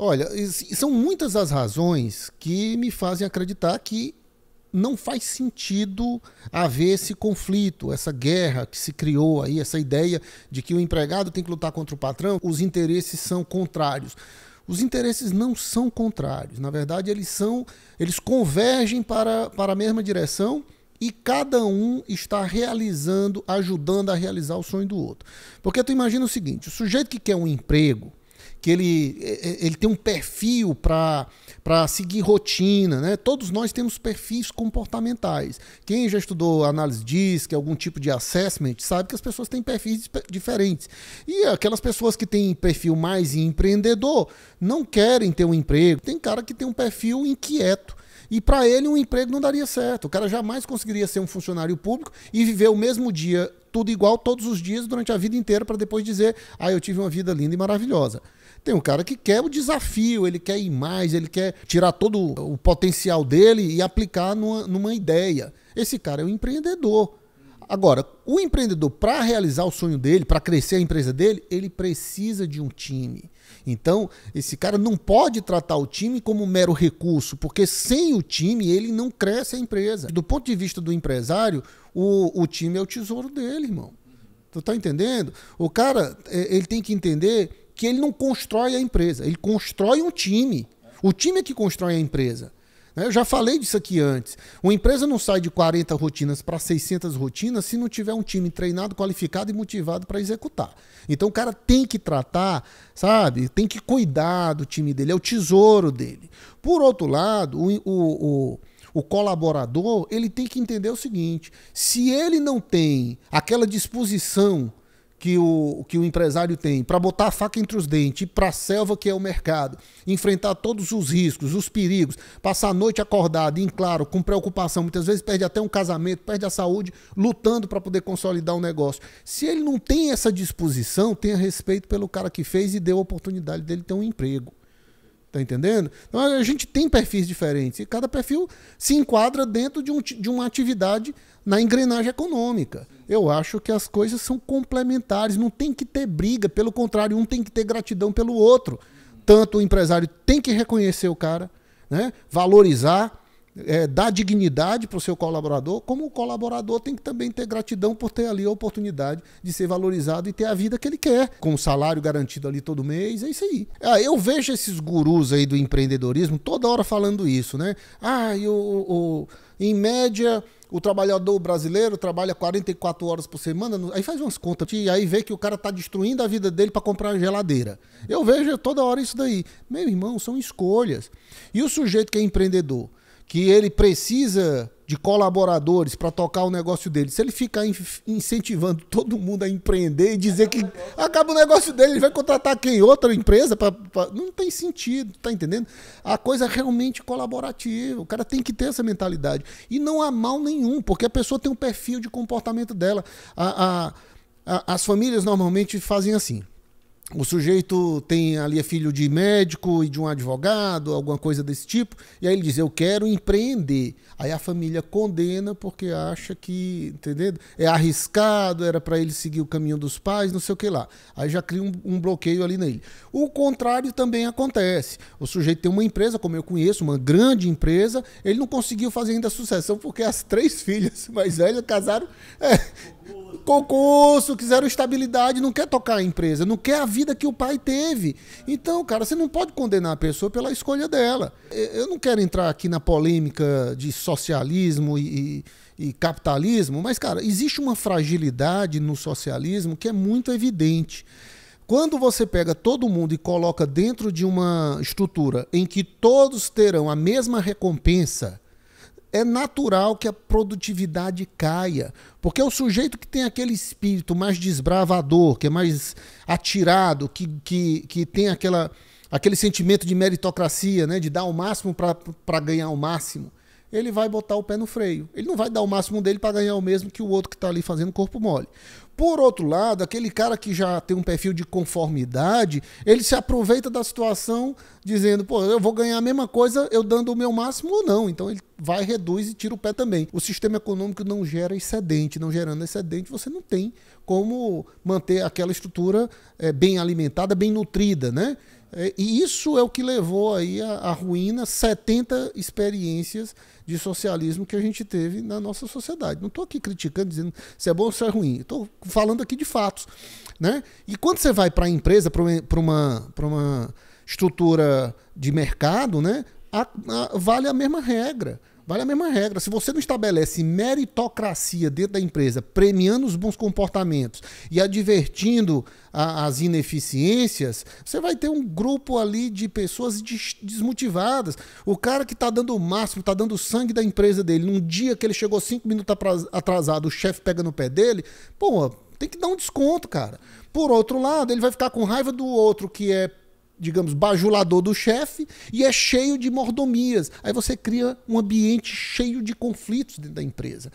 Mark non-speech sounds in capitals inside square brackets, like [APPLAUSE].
Olha, são muitas as razões que me fazem acreditar que não faz sentido haver esse conflito, essa guerra que se criou aí, essa ideia de que o empregado tem que lutar contra o patrão, os interesses são contrários. Os interesses não são contrários, na verdade eles são, eles convergem para, para a mesma direção e cada um está realizando, ajudando a realizar o sonho do outro. Porque tu imagina o seguinte, o sujeito que quer um emprego, que ele, é, é, ele tem um perfil para seguir rotina, né? Todos nós temos perfis comportamentais. Quem já estudou análise DISC, algum tipo de assessment, sabe que as pessoas têm perfis diferentes. E aquelas pessoas que têm perfil mais empreendedor não querem ter um emprego. Tem cara que tem um perfil inquieto e para ele um emprego não daria certo. O cara jamais conseguiria ser um funcionário público e viver o mesmo dia, tudo igual, todos os dias, durante a vida inteira, para depois dizer, ah, eu tive uma vida linda e maravilhosa. Tem um cara que quer o desafio, ele quer ir mais, ele quer tirar todo o potencial dele e aplicar numa, numa ideia. Esse cara é um empreendedor. Agora, o empreendedor, para realizar o sonho dele, para crescer a empresa dele, ele precisa de um time. Então, esse cara não pode tratar o time como um mero recurso, porque sem o time ele não cresce a empresa. Do ponto de vista do empresário, o, o time é o tesouro dele, irmão. Tu tá entendendo? O cara, é, ele tem que entender que ele não constrói a empresa, ele constrói um time. O time é que constrói a empresa. Né? Eu já falei disso aqui antes. Uma empresa não sai de 40 rotinas para 600 rotinas se não tiver um time treinado, qualificado e motivado para executar. Então o cara tem que tratar, sabe? Tem que cuidar do time dele, é o tesouro dele. Por outro lado, o, o, o o colaborador, ele tem que entender o seguinte: se ele não tem aquela disposição que o, que o empresário tem para botar a faca entre os dentes, ir para a selva que é o mercado, enfrentar todos os riscos, os perigos, passar a noite acordado, em claro, com preocupação, muitas vezes perde até um casamento, perde a saúde, lutando para poder consolidar o um negócio. Se ele não tem essa disposição, tenha respeito pelo cara que fez e deu a oportunidade dele ter um emprego. Tá entendendo? Então a gente tem perfis diferentes e cada perfil se enquadra dentro de, um, de uma atividade na engrenagem econômica. Eu acho que as coisas são complementares, não tem que ter briga, pelo contrário, um tem que ter gratidão pelo outro. Tanto o empresário tem que reconhecer o cara, né? valorizar, é, dar dignidade para o seu colaborador, como o colaborador tem que também ter gratidão por ter ali a oportunidade de ser valorizado e ter a vida que ele quer, com o salário garantido ali todo mês, é isso aí. Ah, eu vejo esses gurus aí do empreendedorismo toda hora falando isso, né? Ah, eu, em média. O trabalhador brasileiro trabalha 44 horas por semana, aí faz umas contas e aí vê que o cara está destruindo a vida dele para comprar uma geladeira. Eu vejo toda hora isso daí. Meu irmão, são escolhas. E o sujeito que é empreendedor, que ele precisa de colaboradores para tocar o negócio dele, se ele ficar incentivando todo mundo a empreender e dizer acaba que o acaba o negócio dele, ele vai contratar quem? Outra empresa? Pra, pra... Não tem sentido, tá entendendo? A coisa é realmente colaborativa. O cara tem que ter essa mentalidade. E não há mal nenhum, porque a pessoa tem um perfil de comportamento dela. A, a, a, as famílias normalmente fazem assim o sujeito tem ali é filho de médico e de um advogado, alguma coisa desse tipo, e aí ele diz: Eu quero empreender. Aí a família condena porque acha que, entendeu? É arriscado, era para ele seguir o caminho dos pais, não sei o que lá. Aí já cria um, um, bloqueio ali nele. O contrário também acontece. O sujeito tem uma empresa, como eu conheço, uma grande empresa, ele não conseguiu fazer ainda sucessão porque as três filhas [LAUGHS] mais velhas casaram. É, concurso, quiseram estabilidade, não quer tocar a empresa, não quer a vida que o pai teve. Então, cara, você não pode condenar a pessoa pela escolha dela. Eu não quero entrar aqui na polêmica de socialismo e, e, e capitalismo, mas, cara, existe uma fragilidade no socialismo que é muito evidente. Quando você pega todo mundo e coloca dentro de uma estrutura em que todos terão a mesma recompensa, é natural que a produtividade caia. Porque o sujeito que tem aquele espírito mais desbravador, que é mais atirado, que, que, que tem aquela, aquele sentimento de meritocracia, né? de dar o máximo para ganhar o máximo, ele vai botar o pé no freio. Ele não vai dar o máximo dele para ganhar o mesmo que o outro que está ali fazendo corpo mole. Por outro lado, aquele cara que já tem um perfil de conformidade, ele se aproveita da situação dizendo, pô, eu vou ganhar a mesma coisa eu dando o meu máximo ou não. Então ele vai, reduz e tira o pé também. O sistema econômico não gera excedente, não gerando excedente, você não tem como manter aquela estrutura é, bem alimentada, bem nutrida, né? É, e isso é o que levou aí à ruína 70 experiências de socialismo que a gente teve na nossa sociedade. Não estou aqui criticando, dizendo se é bom ou se é ruim. Estou falando aqui de fatos. Né? E quando você vai para a empresa, para uma, uma estrutura de mercado, né? A, a, vale a mesma regra. Vale a mesma regra. Se você não estabelece meritocracia dentro da empresa, premiando os bons comportamentos e advertindo a, as ineficiências, você vai ter um grupo ali de pessoas des, desmotivadas. O cara que está dando o máximo, está dando o sangue da empresa dele, num dia que ele chegou cinco minutos atrasado, o chefe pega no pé dele, pô, tem que dar um desconto, cara. Por outro lado, ele vai ficar com raiva do outro que é digamos, bajulador do chefe e é cheio de mordomias. Aí você cria um ambiente cheio de conflitos dentro da empresa.